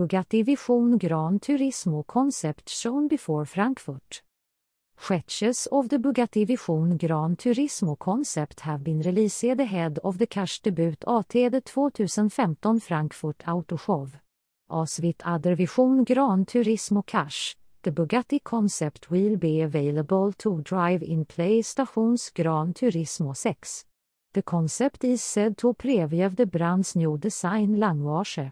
Bugatti Vision Gran Turismo Concept shown before Frankfurt. Sketches of the Bugatti Vision Gran Turismo concept have been released ahead of the Cash debut ATD 2015 Frankfurt Auto Show. As with other Vision Gran Turismo Cash, the Bugatti concept will be available to drive in Play Stations Gran Turismo 6. The concept is said to preview the brand's new design language.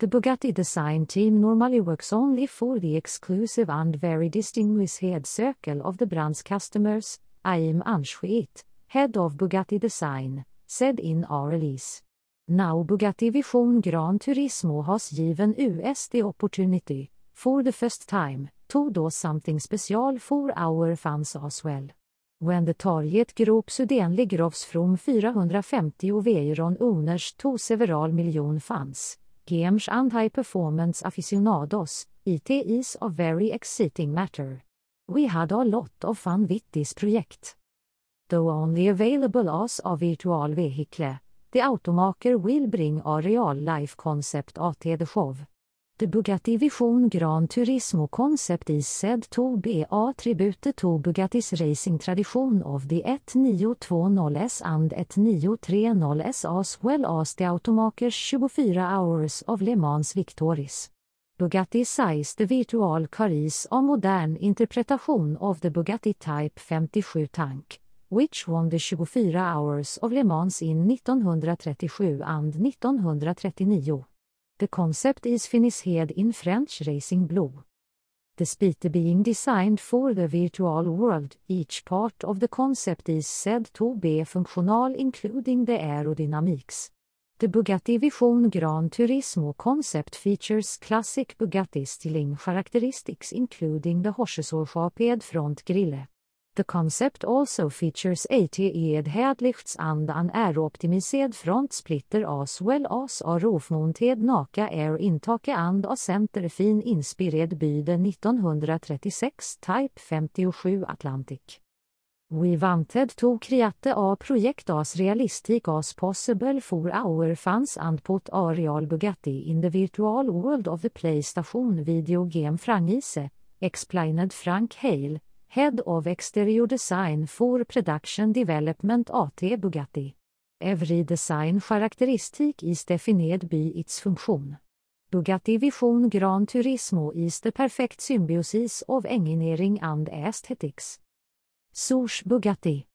The Bugatti design team normally works only for the exclusive and very distinguished circle of the brand's customers, Aim Anschwit, head of Bugatti Design, said in our release. Now Bugatti Vision Gran Turismo has given us the opportunity, for the first time, to do something special for our fans as well. When the target group suddenly grows from 450 Veyron owners to several million fans games and high performance aficionados, it is a very exciting matter. We had a lot of fun with this project. Though only available as a virtual vehicle, the automaker will bring a real life concept at the show. The Bugatti Vision Gran Turismo Concept is said to be attributed to Bugattis racing tradition of the 1920s and 1930s as well as the automakers 24 hours of Le Mans victories. Bugatti size the virtual caris a modern interpretation of the Bugatti Type 57 tank, which won the 24 hours of Le Mans in 1937 and 1939. The concept is finished in French Racing Blue. Despite being designed for the virtual world, each part of the concept is said to be functional including the aerodynamics. The Bugatti Vision Gran Turismo concept features classic Bugatti styling characteristics including the horseshoe-shaped front grille. The concept also features ate and an front splitter as well as a rofmonted naka air intake and a center fin inspired byde 1936 Type 57 Atlantic. We wanted to create a project as realistic as possible for our fans and put a real Bugatti in the virtual world of the Playstation video game franchise, explained Frank Hale, Head of Exterior Design for Production Development AT Bugatti. Every design karaktäristik is defined by its funktion. Bugatti Vision Gran Turismo is the perfect symbiosis of engineering and aesthetics. Source Bugatti